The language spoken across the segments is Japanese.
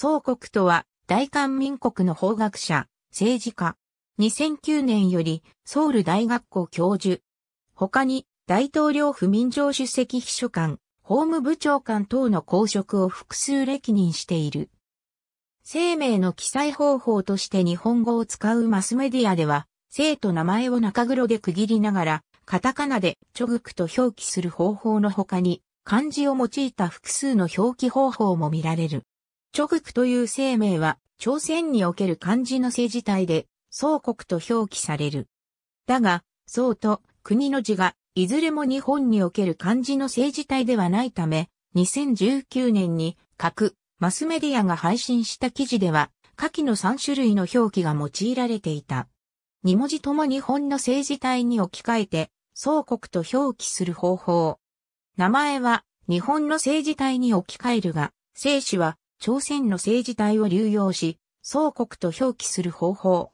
宋国とは、大韓民国の法学者、政治家。2009年より、ソウル大学校教授。他に、大統領府民情主席秘書官、法務部長官等の公職を複数歴任している。生命の記載方法として日本語を使うマスメディアでは、生と名前を中黒で区切りながら、カタカナでチョグクと表記する方法の他に、漢字を用いた複数の表記方法も見られる。直国という生命は、朝鮮における漢字の政治体で、宋国と表記される。だが、宋と国の字が、いずれも日本における漢字の政治体ではないため、2019年に各マスメディアが配信した記事では、下記の3種類の表記が用いられていた。2文字とも日本の政治体に置き換えて、宋国と表記する方法。名前は日本の政治体に置き換えるが、生死は朝鮮の政治体を流用し、総国と表記する方法。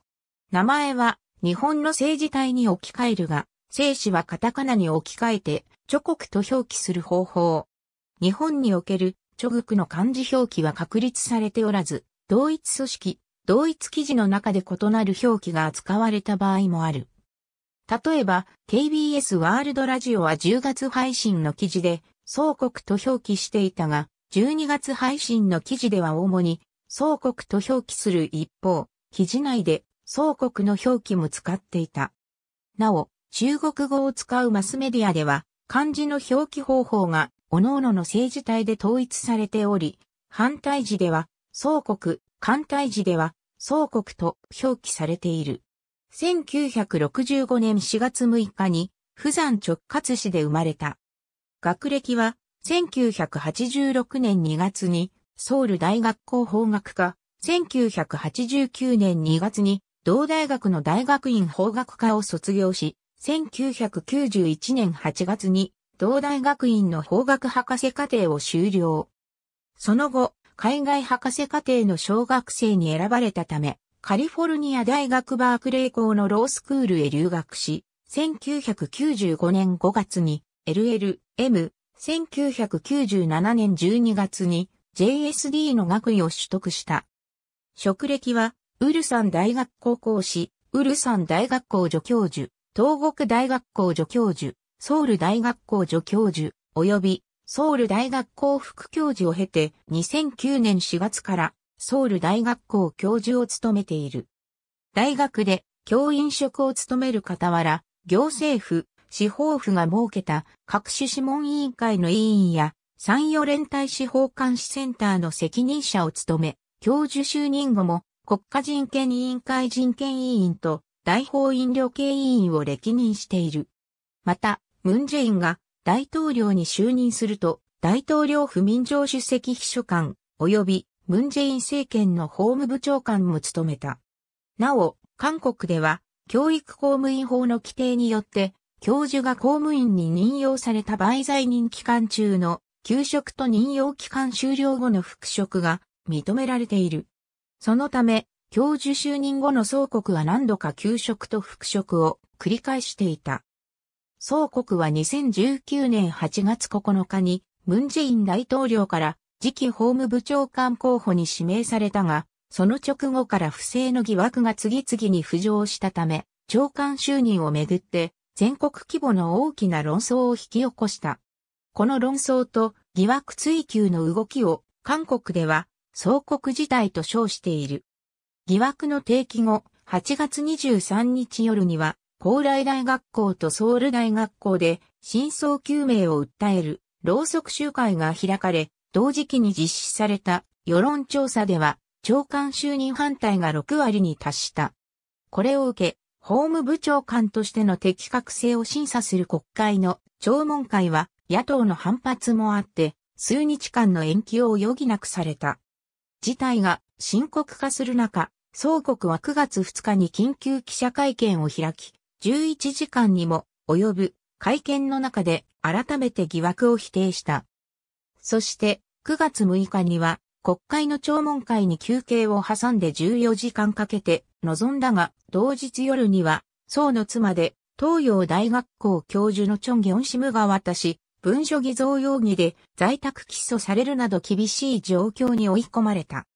名前は日本の政治体に置き換えるが、生死はカタカナに置き換えて、諸国と表記する方法。日本における、諸国の漢字表記は確立されておらず、同一組織、同一記事の中で異なる表記が扱われた場合もある。例えば、KBS ワールドラジオは10月配信の記事で、総国と表記していたが、12月配信の記事では主に、宋国と表記する一方、記事内で宋国の表記も使っていた。なお、中国語を使うマスメディアでは、漢字の表記方法が、各々の政治体で統一されており、反対時では、宋国、反対時では、宋国と表記されている。1965年4月6日に、釜山直轄市で生まれた。学歴は、1986年2月にソウル大学校法学科、1989年2月に同大学の大学院法学科を卒業し、1991年8月に同大学院の法学博士課程を修了。その後、海外博士課程の小学生に選ばれたため、カリフォルニア大学バークレー校のロースクールへ留学し、1995年5月に LLM 1997年12月に JSD の学位を取得した。職歴は、ウルサン大学校講師、ウルサン大学校助教授、東国大学校助教授、ソウル大学校助教授、及びソウル大学校副教授を経て2009年4月からソウル大学校教授を務めている。大学で教員職を務める傍ら、行政府、司法府が設けた各種諮問委員会の委員や、参与連帯司法監視センターの責任者を務め、教授就任後も国家人権委員会人権委員と大法院量刑委員を歴任している。また、ムンジェインが大統領に就任すると、大統領府民情主席秘書官、及びムンジェイン政権の法務部長官も務めた。なお、韓国では、教育公務員法の規定によって、教授が公務員に任用された売在任期間中の休職と任用期間終了後の復職が認められている。そのため、教授就任後の総国は何度か休職と復職を繰り返していた。総国は2019年8月9日にムンジェイン大統領から次期法務部長官候補に指名されたが、その直後から不正の疑惑が次々に浮上したため、長官就任をめぐって全国規模の大きな論争を引き起こした。この論争と疑惑追及の動きを韓国では総国事態と称している。疑惑の提起後、8月23日夜には、高麗大学校とソウル大学校で真相究明を訴えるろうそく集会が開かれ、同時期に実施された世論調査では、長官就任反対が6割に達した。これを受け、法務部長官としての適格性を審査する国会の聴聞会は野党の反発もあって数日間の延期を余儀なくされた。事態が深刻化する中、総国は9月2日に緊急記者会見を開き、11時間にも及ぶ会見の中で改めて疑惑を否定した。そして9月6日には国会の聴聞会に休憩を挟んで14時間かけて臨んだが、同日夜には、宋の妻で、東洋大学校教授のチョン・ギョンシムが渡し、文書偽造容疑で在宅起訴されるなど厳しい状況に追い込まれた。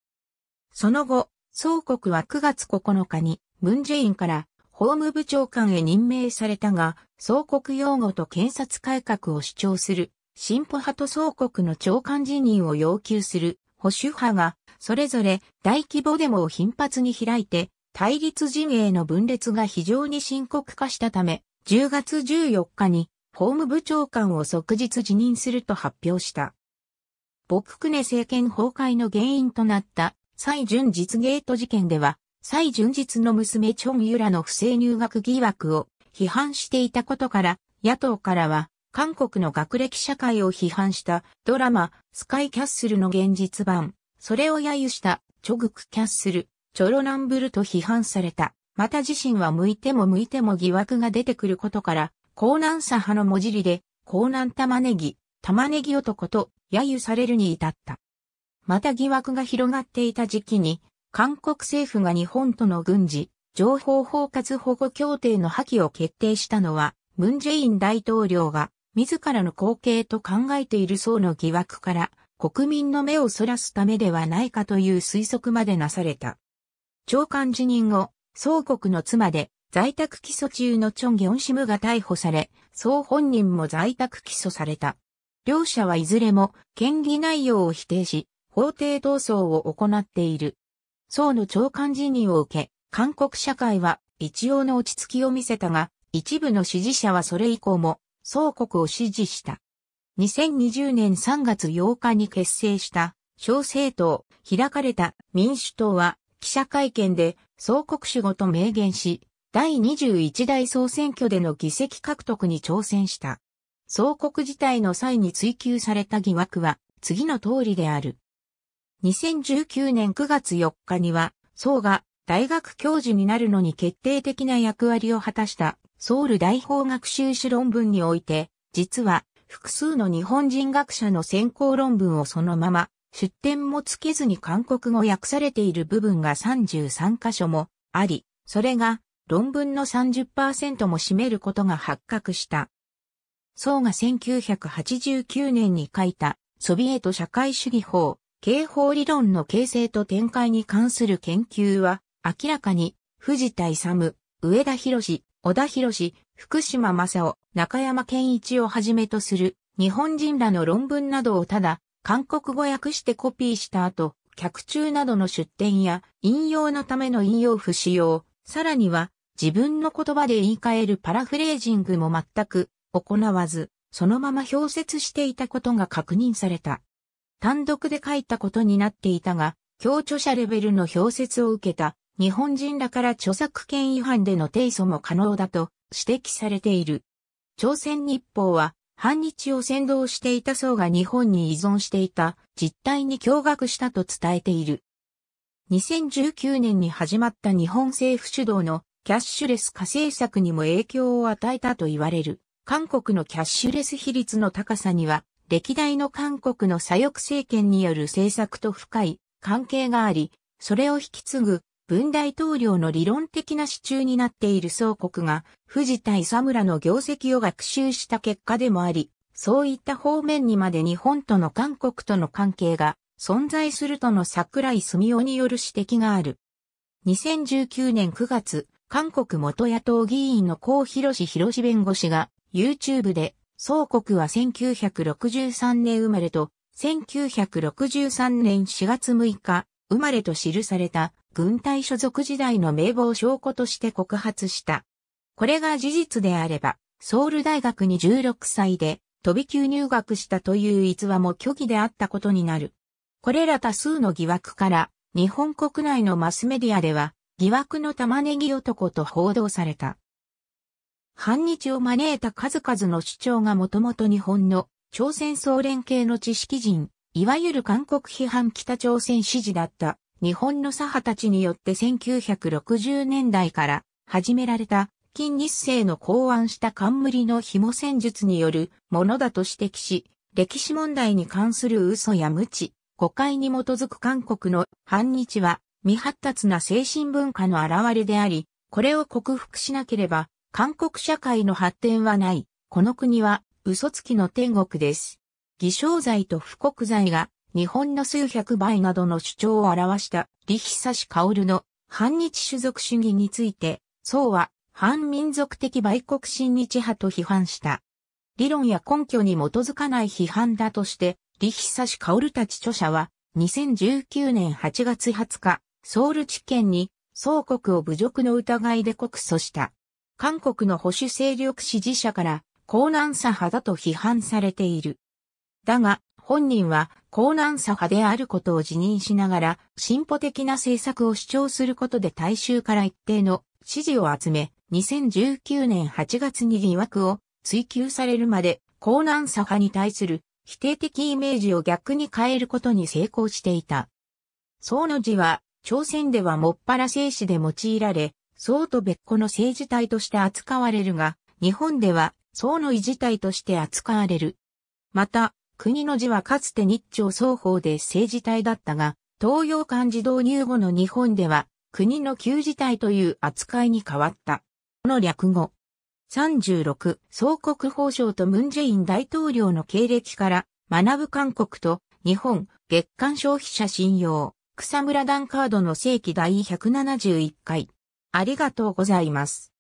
その後、宋国は9月9日に、文在寅から法務部長官へ任命されたが、宋国擁護と検察改革を主張する、進歩派と宋国の長官辞任を要求する保守派が、それぞれ大規模デモを頻発に開いて、対立陣営の分裂が非常に深刻化したため、10月14日に法務部長官を即日辞任すると発表した。ボククネ政権崩壊の原因となった蔡淳実ゲート事件では、蔡淳実の娘チョンユラの不正入学疑惑を批判していたことから、野党からは韓国の学歴社会を批判したドラマ、スカイキャッスルの現実版、それを揶揄したチョグクキャッスル、チョロナンブルと批判された。また自身は向いても向いても疑惑が出てくることから、高南左派の文字理りで、高南玉ねぎ、玉ねぎ男と揶揄されるに至った。また疑惑が広がっていた時期に、韓国政府が日本との軍事、情報包括保護協定の破棄を決定したのは、ムンジェイン大統領が自らの後継と考えている層の疑惑から国民の目をそらすためではないかという推測までなされた。長官辞任後、総国の妻で在宅起訴中のチョン・ギョンシムが逮捕され、総本人も在宅起訴された。両者はいずれも、権議内容を否定し、法廷闘争を行っている。宋の長官辞任を受け、韓国社会は一応の落ち着きを見せたが、一部の支持者はそれ以降も総国を支持した。2020年3月8日に結成した小政党、開かれた民主党は記者会見で総国主語と明言し、第21代総選挙での議席獲得に挑戦した。総国自体の際に追及された疑惑は次の通りである。2019年9月4日には、総が大学教授になるのに決定的な役割を果たしたソウル大法学習史論文において、実は複数の日本人学者の先行論文をそのまま出典もつけずに韓国語訳されている部分が33箇所もあり、それが論文の30%も占めることが発覚した。ウが1989年に書いたソビエト社会主義法、刑法理論の形成と展開に関する研究は明らかに藤田勇、上田博士、小田博士、福島正夫、中山健一をはじめとする日本人らの論文などをただ韓国語訳してコピーした後、客中などの出典や引用のための引用不使用、さらには自分の言葉で言い換えるパラフレージングも全く行わず、そのまま表説していたことが確認された。単独で書いたことになっていたが、共著者レベルの表説を受けた日本人らから著作権違反での提訴も可能だと指摘されている。朝鮮日報は、反日を先導していた層が日本に依存していた実態に驚愕したと伝えている。2019年に始まった日本政府主導のキャッシュレス化政策にも影響を与えたと言われる。韓国のキャッシュレス比率の高さには、歴代の韓国の左翼政権による政策と深い関係があり、それを引き継ぐ文大統領の理論的な支柱になっている総国が、藤田佐村の業績を学習した結果でもあり、そういった方面にまで日本との韓国との関係が存在するとの桜井住夫による指摘がある。2019年9月、韓国元野党議員の高博士博士弁護士が YouTube で、総国は1963年生まれと1963年4月6日生まれと記された軍隊所属時代の名簿を証拠として告発した。これが事実であれば、ソウル大学に16歳で飛び級入学したという逸話も虚偽であったことになる。これら多数の疑惑から、日本国内のマスメディアでは、疑惑の玉ねぎ男と報道された。反日を招いた数々の主張がもともと日本の朝鮮総連系の知識人、いわゆる韓国批判北朝鮮支持だった日本の左派たちによって1960年代から始められた近日生の考案した冠の紐戦術によるものだと指摘し、歴史問題に関する嘘や無知、誤解に基づく韓国の反日は未発達な精神文化の現れであり、これを克服しなければ韓国社会の発展はない。この国は嘘つきの天国です。偽証罪と不告罪が日本の数百倍などの主張を表したリヒサシカオルの反日種族主義について、うは反民族的売国親日派と批判した。理論や根拠に基づかない批判だとして、リヒサシカオルたち著者は、2019年8月20日、ソウル地検に、総国を侮辱の疑いで告訴した。韓国の保守勢力支持者から、高難差派だと批判されている。だが、本人は高難左派であることを辞任しながら、進歩的な政策を主張することで大衆から一定の支持を集め、2019年8月に疑惑を追及されるまで、高難左派に対する否定的イメージを逆に変えることに成功していた。宋の字は、朝鮮ではもっぱら生死で用いられ、宋と別個の政治体として扱われるが、日本では宋の異自体として扱われる。また、国の字はかつて日朝双方で政治体だったが、東洋漢字導入後の日本では、国の旧字体という扱いに変わった。この略語。36、総国法省とムンジェイン大統領の経歴から、学ぶ韓国と、日本、月間消費者信用、草村ダカードの正規第171回。ありがとうございます。